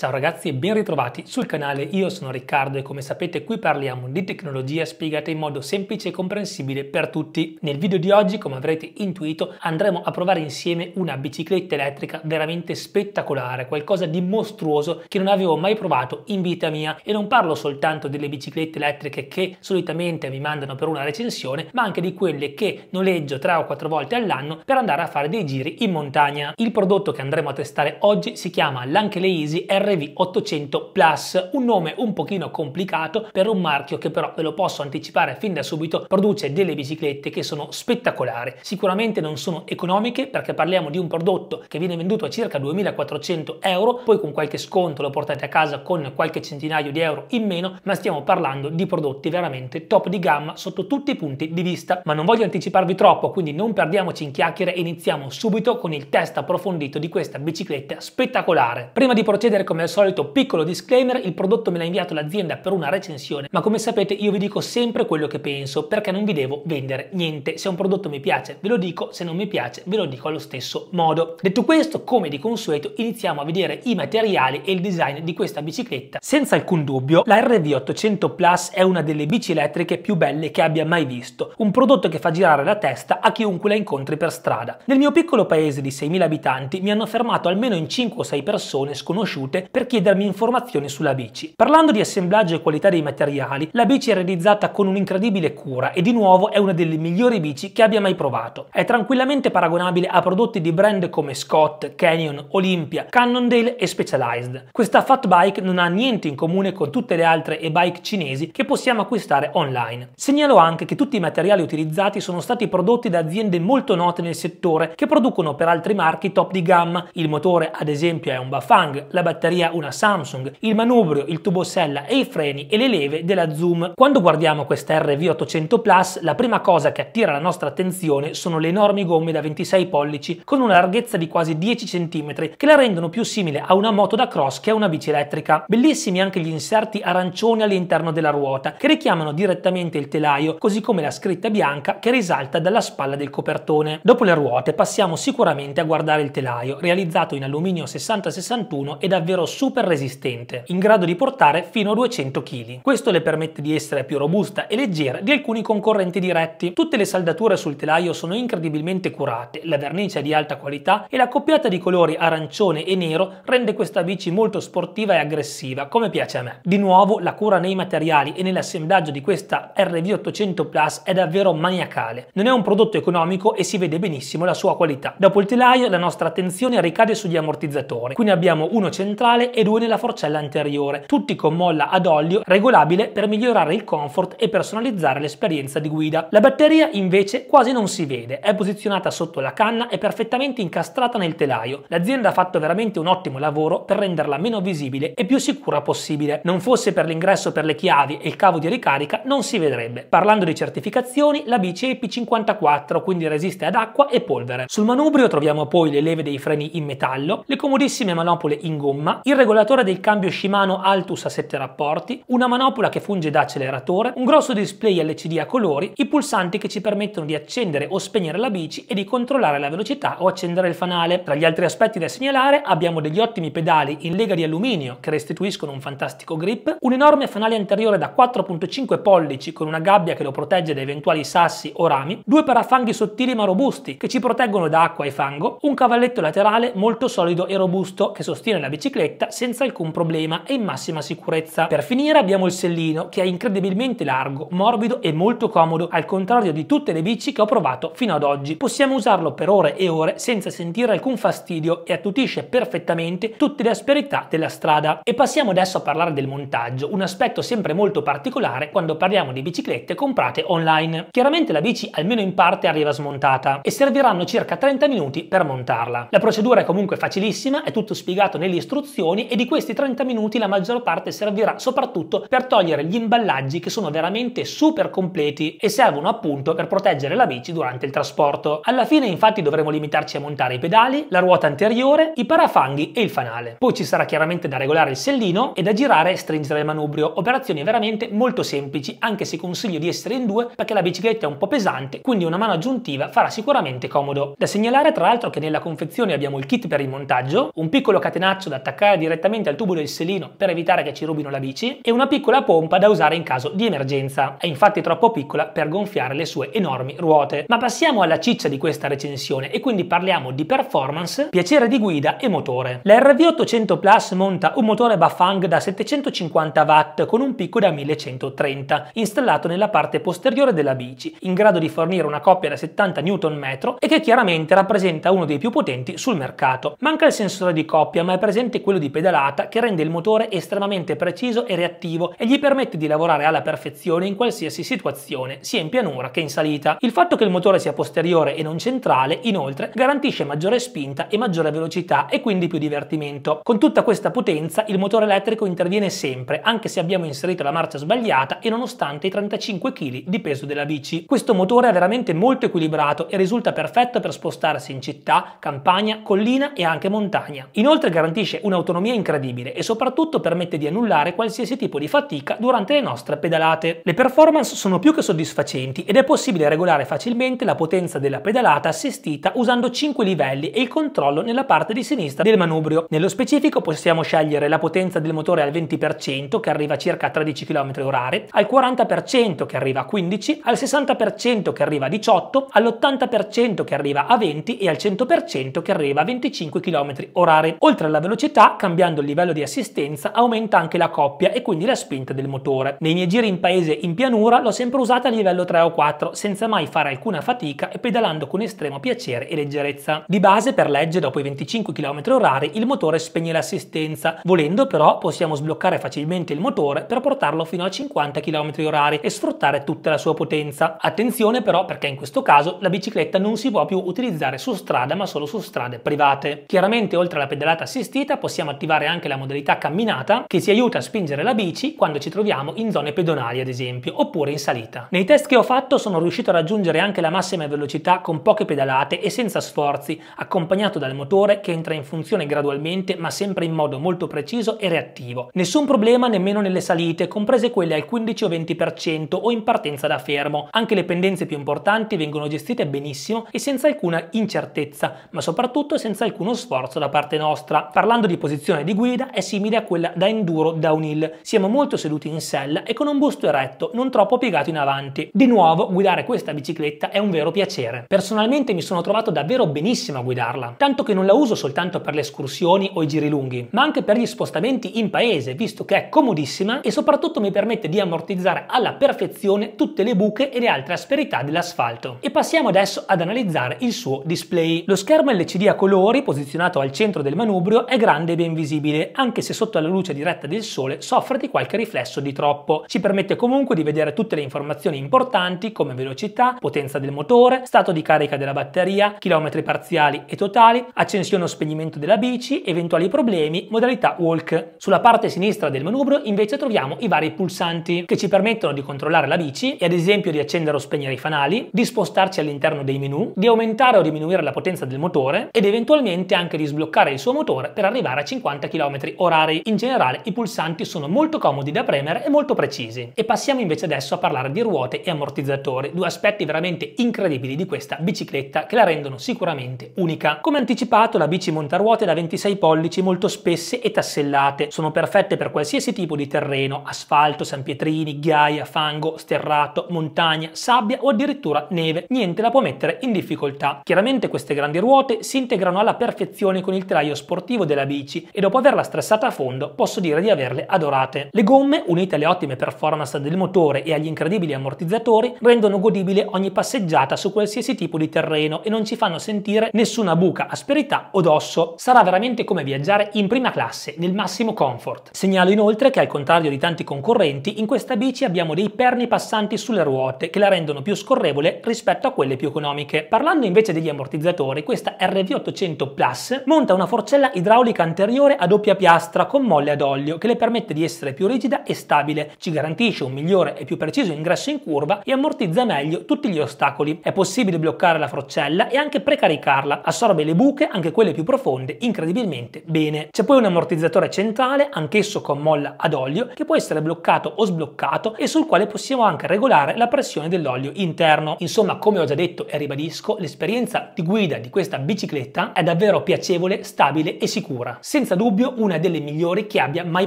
Ciao ragazzi e ben ritrovati sul canale, io sono Riccardo e come sapete qui parliamo di tecnologia spiegata in modo semplice e comprensibile per tutti. Nel video di oggi, come avrete intuito, andremo a provare insieme una bicicletta elettrica veramente spettacolare, qualcosa di mostruoso che non avevo mai provato in vita mia e non parlo soltanto delle biciclette elettriche che solitamente mi mandano per una recensione, ma anche di quelle che noleggio tre o quattro volte all'anno per andare a fare dei giri in montagna. Il prodotto che andremo a testare oggi si chiama l'Ankele Easy R RV800 Plus, un nome un pochino complicato per un marchio che però ve lo posso anticipare fin da subito produce delle biciclette che sono spettacolari. Sicuramente non sono economiche perché parliamo di un prodotto che viene venduto a circa 2400 euro, poi con qualche sconto lo portate a casa con qualche centinaio di euro in meno, ma stiamo parlando di prodotti veramente top di gamma sotto tutti i punti di vista. Ma non voglio anticiparvi troppo, quindi non perdiamoci in chiacchiere e iniziamo subito con il test approfondito di questa bicicletta spettacolare. Prima di procedere come come al solito piccolo disclaimer, il prodotto me l'ha inviato l'azienda per una recensione, ma come sapete io vi dico sempre quello che penso perché non vi devo vendere niente. Se un prodotto mi piace ve lo dico, se non mi piace ve lo dico allo stesso modo. Detto questo, come di consueto, iniziamo a vedere i materiali e il design di questa bicicletta. Senza alcun dubbio, la RV800 Plus è una delle bici elettriche più belle che abbia mai visto, un prodotto che fa girare la testa a chiunque la incontri per strada. Nel mio piccolo paese di 6.000 abitanti mi hanno fermato almeno in 5 o 6 persone sconosciute per chiedermi informazioni sulla bici. Parlando di assemblaggio e qualità dei materiali, la bici è realizzata con un'incredibile cura e di nuovo è una delle migliori bici che abbia mai provato. È tranquillamente paragonabile a prodotti di brand come Scott, Canyon, Olympia, Cannondale e Specialized. Questa fat bike non ha niente in comune con tutte le altre e-bike cinesi che possiamo acquistare online. Segnalo anche che tutti i materiali utilizzati sono stati prodotti da aziende molto note nel settore che producono per altri marchi top di gamma. Il motore ad esempio è un Bafang, la batteria batteria una Samsung, il manubrio, il tubo sella e i freni e le leve della Zoom. Quando guardiamo questa RV800 Plus, la prima cosa che attira la nostra attenzione sono le enormi gomme da 26 pollici con una larghezza di quasi 10 cm che la rendono più simile a una moto da cross che a una bici elettrica. Bellissimi anche gli inserti arancioni all'interno della ruota che richiamano direttamente il telaio, così come la scritta bianca che risalta dalla spalla del copertone. Dopo le ruote passiamo sicuramente a guardare il telaio, realizzato in alluminio 6061 e davvero super resistente, in grado di portare fino a 200 kg. Questo le permette di essere più robusta e leggera di alcuni concorrenti diretti. Tutte le saldature sul telaio sono incredibilmente curate, la vernice è di alta qualità e la coppiata di colori arancione e nero rende questa bici molto sportiva e aggressiva, come piace a me. Di nuovo, la cura nei materiali e nell'assemblaggio di questa RV800 Plus è davvero maniacale. Non è un prodotto economico e si vede benissimo la sua qualità. Dopo il telaio, la nostra attenzione ricade sugli ammortizzatori. Qui ne abbiamo uno centrale centrale e due nella forcella anteriore, tutti con molla ad olio regolabile per migliorare il comfort e personalizzare l'esperienza di guida. La batteria invece quasi non si vede, è posizionata sotto la canna e perfettamente incastrata nel telaio. L'azienda ha fatto veramente un ottimo lavoro per renderla meno visibile e più sicura possibile. Non fosse per l'ingresso per le chiavi e il cavo di ricarica non si vedrebbe. Parlando di certificazioni, la bici è IP54, quindi resiste ad acqua e polvere. Sul manubrio troviamo poi le leve dei freni in metallo, le comodissime manopole in gomma, il regolatore del cambio Shimano Altus a 7 rapporti, una manopola che funge da acceleratore, un grosso display LCD a colori, i pulsanti che ci permettono di accendere o spegnere la bici e di controllare la velocità o accendere il fanale. Tra gli altri aspetti da segnalare abbiamo degli ottimi pedali in lega di alluminio che restituiscono un fantastico grip, un enorme fanale anteriore da 4.5 pollici con una gabbia che lo protegge da eventuali sassi o rami, due parafanghi sottili ma robusti che ci proteggono da acqua e fango, un cavalletto laterale molto solido e robusto che sostiene la bicicletta fretta senza alcun problema e in massima sicurezza. Per finire abbiamo il sellino che è incredibilmente largo, morbido e molto comodo al contrario di tutte le bici che ho provato fino ad oggi. Possiamo usarlo per ore e ore senza sentire alcun fastidio e attutisce perfettamente tutte le asperità della strada. E passiamo adesso a parlare del montaggio, un aspetto sempre molto particolare quando parliamo di biciclette comprate online. Chiaramente la bici almeno in parte arriva smontata e serviranno circa 30 minuti per montarla. La procedura è comunque facilissima, è tutto spiegato nelle istruzioni confezioni e di questi 30 minuti la maggior parte servirà soprattutto per togliere gli imballaggi che sono veramente super completi e servono appunto per proteggere la bici durante il trasporto. Alla fine infatti dovremo limitarci a montare i pedali, la ruota anteriore, i parafanghi e il fanale. Poi ci sarà chiaramente da regolare il sellino e da girare e stringere il manubrio, operazioni veramente molto semplici anche se consiglio di essere in due perché la bicicletta è un po' pesante quindi una mano aggiuntiva farà sicuramente comodo. Da segnalare tra l'altro che nella confezione abbiamo il kit per il montaggio, un piccolo catenaccio da attaccare attaccare direttamente al tubo del selino per evitare che ci rubino la bici e una piccola pompa da usare in caso di emergenza. È infatti troppo piccola per gonfiare le sue enormi ruote. Ma passiamo alla ciccia di questa recensione e quindi parliamo di performance, piacere di guida e motore. La RV800 Plus monta un motore Bafang da 750 watt con un picco da 1130 installato nella parte posteriore della bici, in grado di fornire una coppia da 70 Nm e che chiaramente rappresenta uno dei più potenti sul mercato. Manca il sensore di coppia ma è presente quello livello di pedalata che rende il motore estremamente preciso e reattivo e gli permette di lavorare alla perfezione in qualsiasi situazione, sia in pianura che in salita. Il fatto che il motore sia posteriore e non centrale, inoltre, garantisce maggiore spinta e maggiore velocità e quindi più divertimento. Con tutta questa potenza, il motore elettrico interviene sempre, anche se abbiamo inserito la marcia sbagliata e nonostante i 35 kg di peso della bici. Questo motore è veramente molto equilibrato e risulta perfetto per spostarsi in città, campagna, collina e anche montagna. Inoltre garantisce un'autonomia un'autonomia incredibile e soprattutto permette di annullare qualsiasi tipo di fatica durante le nostre pedalate. Le performance sono più che soddisfacenti ed è possibile regolare facilmente la potenza della pedalata assistita usando 5 livelli e il controllo nella parte di sinistra del manubrio. Nello specifico possiamo scegliere la potenza del motore al 20% che arriva a circa 13 km h al 40% che arriva a 15, al 60% che arriva a 18, all'80% che arriva a 20 e al 100% che arriva a 25 km h Oltre alla velocità cambiando il livello di assistenza aumenta anche la coppia e quindi la spinta del motore. Nei miei giri in paese in pianura l'ho sempre usata a livello 3 o 4 senza mai fare alcuna fatica e pedalando con estremo piacere e leggerezza. Di base per legge dopo i 25 km/h il motore spegne l'assistenza, volendo però possiamo sbloccare facilmente il motore per portarlo fino a 50 km/h e sfruttare tutta la sua potenza. Attenzione però perché in questo caso la bicicletta non si può più utilizzare su strada ma solo su strade private. Chiaramente oltre alla pedalata assistita possiamo possiamo attivare anche la modalità camminata che ci aiuta a spingere la bici quando ci troviamo in zone pedonali ad esempio oppure in salita. Nei test che ho fatto sono riuscito a raggiungere anche la massima velocità con poche pedalate e senza sforzi accompagnato dal motore che entra in funzione gradualmente ma sempre in modo molto preciso e reattivo. Nessun problema nemmeno nelle salite comprese quelle al 15 o 20% o in partenza da fermo. Anche le pendenze più importanti vengono gestite benissimo e senza alcuna incertezza ma soprattutto senza alcuno sforzo da parte nostra. Parlando di posizione posizione di guida è simile a quella da enduro downhill. Siamo molto seduti in sella e con un busto eretto, non troppo piegato in avanti. Di nuovo, guidare questa bicicletta è un vero piacere. Personalmente mi sono trovato davvero benissimo a guidarla, tanto che non la uso soltanto per le escursioni o i giri lunghi, ma anche per gli spostamenti in paese, visto che è comodissima e soprattutto mi permette di ammortizzare alla perfezione tutte le buche e le altre asperità dell'asfalto. E passiamo adesso ad analizzare il suo display. Lo schermo LCD a colori, posizionato al centro del manubrio, è grande ben visibile, anche se sotto la luce diretta del sole soffre di qualche riflesso di troppo. Ci permette comunque di vedere tutte le informazioni importanti come velocità, potenza del motore, stato di carica della batteria, chilometri parziali e totali, accensione o spegnimento della bici, eventuali problemi, modalità walk. Sulla parte sinistra del manubrio invece troviamo i vari pulsanti che ci permettono di controllare la bici e ad esempio di accendere o spegnere i fanali, di spostarci all'interno dei menu, di aumentare o diminuire la potenza del motore ed eventualmente anche di sbloccare il suo motore per arrivare a 50 km orari. In generale i pulsanti sono molto comodi da premere e molto precisi. E passiamo invece adesso a parlare di ruote e ammortizzatori, due aspetti veramente incredibili di questa bicicletta che la rendono sicuramente unica. Come anticipato la bici monta ruote da 26 pollici molto spesse e tassellate, sono perfette per qualsiasi tipo di terreno, asfalto, sanpietrini, ghiaia, fango, sterrato, montagna, sabbia o addirittura neve, niente la può mettere in difficoltà. Chiaramente queste grandi ruote si integrano alla perfezione con il telaio sportivo della bici 10 e dopo averla stressata a fondo posso dire di averle adorate. Le gomme, unite alle ottime performance del motore e agli incredibili ammortizzatori, rendono godibile ogni passeggiata su qualsiasi tipo di terreno e non ci fanno sentire nessuna buca, asperità o dosso. Sarà veramente come viaggiare in prima classe, nel massimo comfort. Segnalo inoltre che al contrario di tanti concorrenti, in questa bici abbiamo dei perni passanti sulle ruote che la rendono più scorrevole rispetto a quelle più economiche. Parlando invece degli ammortizzatori, questa RV800 Plus monta una forcella idraulica anteriore superiore a doppia piastra con molle ad olio che le permette di essere più rigida e stabile, ci garantisce un migliore e più preciso ingresso in curva e ammortizza meglio tutti gli ostacoli. È possibile bloccare la froccella e anche precaricarla, assorbe le buche, anche quelle più profonde, incredibilmente bene. C'è poi un ammortizzatore centrale, anch'esso con molla ad olio, che può essere bloccato o sbloccato e sul quale possiamo anche regolare la pressione dell'olio interno. Insomma, come ho già detto e ribadisco, l'esperienza di guida di questa bicicletta è davvero piacevole, stabile e sicura. Se senza dubbio una delle migliori che abbia mai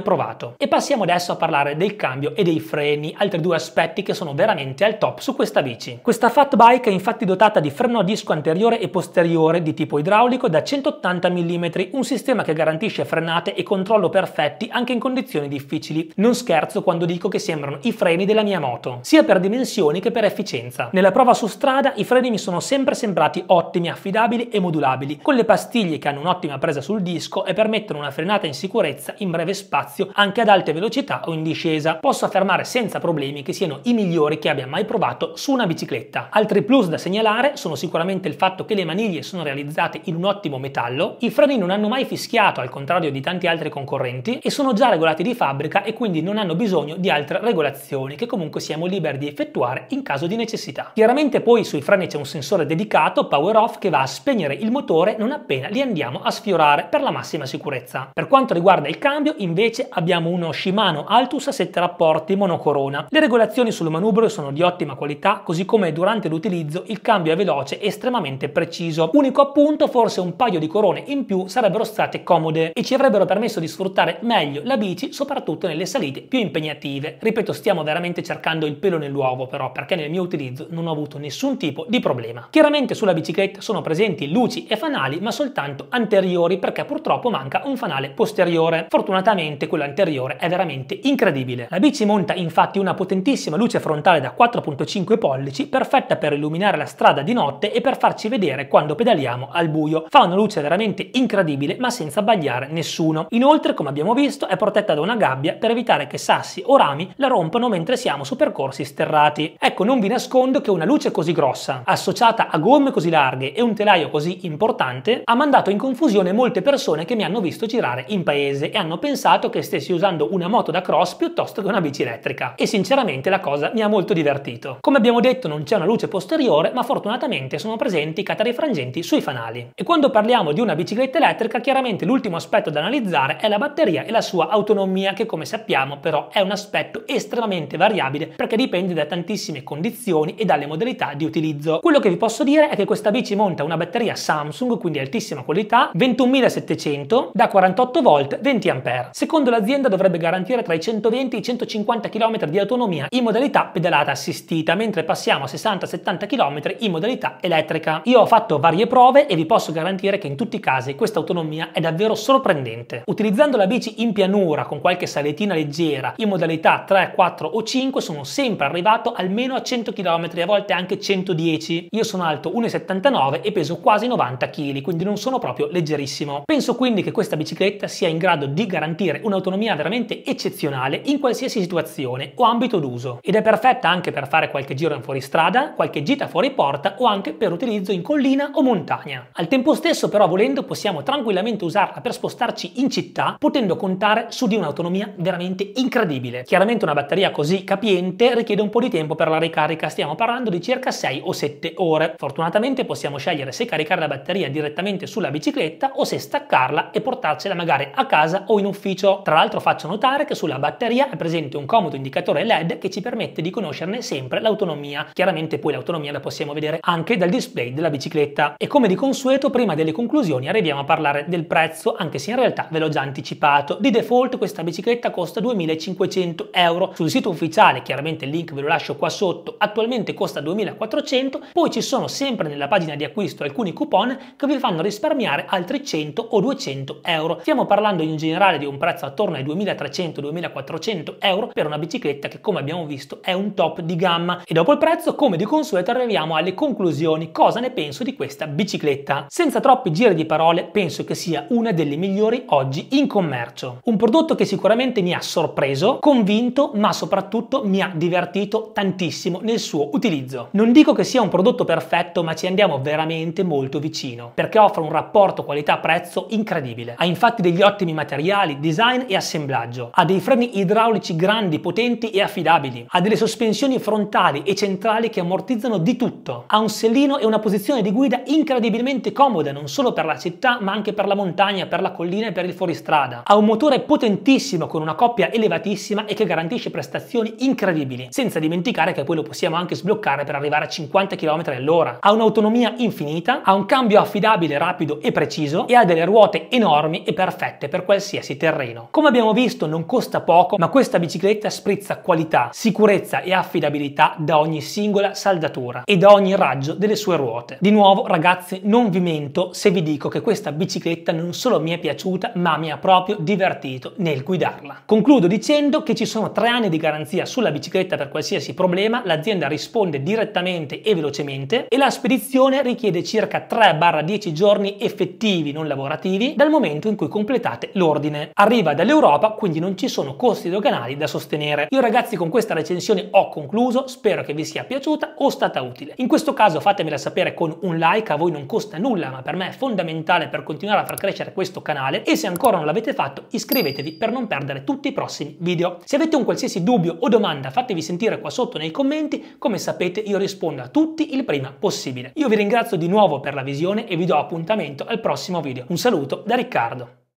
provato. E passiamo adesso a parlare del cambio e dei freni, altri due aspetti che sono veramente al top su questa bici. Questa fat bike è infatti dotata di freno a disco anteriore e posteriore di tipo idraulico da 180 mm, un sistema che garantisce frenate e controllo perfetti anche in condizioni difficili. Non scherzo quando dico che sembrano i freni della mia moto, sia per dimensioni che per efficienza. Nella prova su strada i freni mi sono sempre sembrati ottimi, affidabili e modulabili, con le pastiglie che hanno un'ottima presa sul disco e permettono permettono una frenata in sicurezza in breve spazio anche ad alte velocità o in discesa. Posso affermare senza problemi che siano i migliori che abbia mai provato su una bicicletta. Altri plus da segnalare sono sicuramente il fatto che le maniglie sono realizzate in un ottimo metallo, i freni non hanno mai fischiato al contrario di tanti altri concorrenti e sono già regolati di fabbrica e quindi non hanno bisogno di altre regolazioni che comunque siamo liberi di effettuare in caso di necessità. Chiaramente poi sui freni c'è un sensore dedicato, power off, che va a spegnere il motore non appena li andiamo a sfiorare per la massima sicurezza sicurezza. Per quanto riguarda il cambio, invece, abbiamo uno Shimano Altus a 7 rapporti monocorona. Le regolazioni sul manubrio sono di ottima qualità, così come durante l'utilizzo il cambio è veloce e estremamente preciso. Unico appunto, forse un paio di corone in più sarebbero state comode e ci avrebbero permesso di sfruttare meglio la bici, soprattutto nelle salite più impegnative. Ripeto, stiamo veramente cercando il pelo nell'uovo però, perché nel mio utilizzo non ho avuto nessun tipo di problema. Chiaramente sulla bicicletta sono presenti luci e fanali, ma soltanto anteriori perché purtroppo manca un fanale posteriore. Fortunatamente quello anteriore è veramente incredibile. La bici monta infatti una potentissima luce frontale da 4.5 pollici, perfetta per illuminare la strada di notte e per farci vedere quando pedaliamo al buio. Fa una luce veramente incredibile ma senza abbagliare nessuno. Inoltre, come abbiamo visto, è protetta da una gabbia per evitare che sassi o rami la rompano mentre siamo su percorsi sterrati. Ecco, non vi nascondo che una luce così grossa, associata a gomme così larghe e un telaio così importante, ha mandato in confusione molte persone che mi hanno visto girare in paese e hanno pensato che stessi usando una moto da cross piuttosto che una bici elettrica e sinceramente la cosa mi ha molto divertito. Come abbiamo detto non c'è una luce posteriore ma fortunatamente sono presenti catari frangenti sui fanali. E quando parliamo di una bicicletta elettrica chiaramente l'ultimo aspetto da analizzare è la batteria e la sua autonomia che come sappiamo però è un aspetto estremamente variabile perché dipende da tantissime condizioni e dalle modalità di utilizzo. Quello che vi posso dire è che questa bici monta una batteria Samsung quindi altissima qualità 21700 da 48 volt 20 A. Secondo l'azienda dovrebbe garantire tra i 120 e i 150 km di autonomia in modalità pedalata assistita, mentre passiamo a 60-70 km in modalità elettrica. Io ho fatto varie prove e vi posso garantire che in tutti i casi questa autonomia è davvero sorprendente. Utilizzando la bici in pianura con qualche saletina leggera in modalità 3, 4 o 5 sono sempre arrivato almeno a 100 km, a volte anche 110. Io sono alto 1,79 e peso quasi 90 kg, quindi non sono proprio leggerissimo. Penso quindi che questa questa bicicletta sia in grado di garantire un'autonomia veramente eccezionale in qualsiasi situazione o ambito d'uso ed è perfetta anche per fare qualche giro in fuoristrada, qualche gita fuori porta o anche per utilizzo in collina o montagna. Al tempo stesso però volendo possiamo tranquillamente usarla per spostarci in città potendo contare su di un'autonomia veramente incredibile. Chiaramente una batteria così capiente richiede un po' di tempo per la ricarica, stiamo parlando di circa 6 o 7 ore. Fortunatamente possiamo scegliere se caricare la batteria direttamente sulla bicicletta o se staccarla e portarla portarcela magari a casa o in ufficio. Tra l'altro faccio notare che sulla batteria è presente un comodo indicatore LED che ci permette di conoscerne sempre l'autonomia. Chiaramente poi l'autonomia la possiamo vedere anche dal display della bicicletta. E come di consueto, prima delle conclusioni arriviamo a parlare del prezzo, anche se in realtà ve l'ho già anticipato. Di default questa bicicletta costa 2500 euro. Sul sito ufficiale, chiaramente il link ve lo lascio qua sotto, attualmente costa 2400, poi ci sono sempre nella pagina di acquisto alcuni coupon che vi fanno risparmiare altri 100 o 200 euro. Stiamo parlando in generale di un prezzo attorno ai 2300-2400 euro per una bicicletta che come abbiamo visto è un top di gamma. E dopo il prezzo come di consueto arriviamo alle conclusioni. Cosa ne penso di questa bicicletta? Senza troppi giri di parole penso che sia una delle migliori oggi in commercio. Un prodotto che sicuramente mi ha sorpreso, convinto ma soprattutto mi ha divertito tantissimo nel suo utilizzo. Non dico che sia un prodotto perfetto ma ci andiamo veramente molto vicino perché offre un rapporto qualità-prezzo incredibile automobile. Ha infatti degli ottimi materiali, design e assemblaggio. Ha dei freni idraulici grandi, potenti e affidabili. Ha delle sospensioni frontali e centrali che ammortizzano di tutto. Ha un sellino e una posizione di guida incredibilmente comoda, non solo per la città, ma anche per la montagna, per la collina e per il fuoristrada. Ha un motore potentissimo con una coppia elevatissima e che garantisce prestazioni incredibili, senza dimenticare che poi lo possiamo anche sbloccare per arrivare a 50 km all'ora. Ha un'autonomia infinita, ha un cambio affidabile, rapido e preciso e ha delle ruote enormi enormi e perfette per qualsiasi terreno. Come abbiamo visto non costa poco, ma questa bicicletta sprizza qualità, sicurezza e affidabilità da ogni singola saldatura e da ogni raggio delle sue ruote. Di nuovo ragazzi non vi mento se vi dico che questa bicicletta non solo mi è piaciuta ma mi ha proprio divertito nel guidarla. Concludo dicendo che ci sono tre anni di garanzia sulla bicicletta per qualsiasi problema, l'azienda risponde direttamente e velocemente e la spedizione richiede circa 3-10 giorni effettivi non lavorativi dal momento momento in cui completate l'ordine. Arriva dall'Europa, quindi non ci sono costi doganali da sostenere. Io ragazzi con questa recensione ho concluso, spero che vi sia piaciuta o stata utile. In questo caso fatemela sapere con un like, a voi non costa nulla, ma per me è fondamentale per continuare a far crescere questo canale e se ancora non l'avete fatto iscrivetevi per non perdere tutti i prossimi video. Se avete un qualsiasi dubbio o domanda fatevi sentire qua sotto nei commenti, come sapete io rispondo a tutti il prima possibile. Io vi ringrazio di nuovo per la visione e vi do appuntamento al prossimo video. Un saluto da Riccardo miliardo.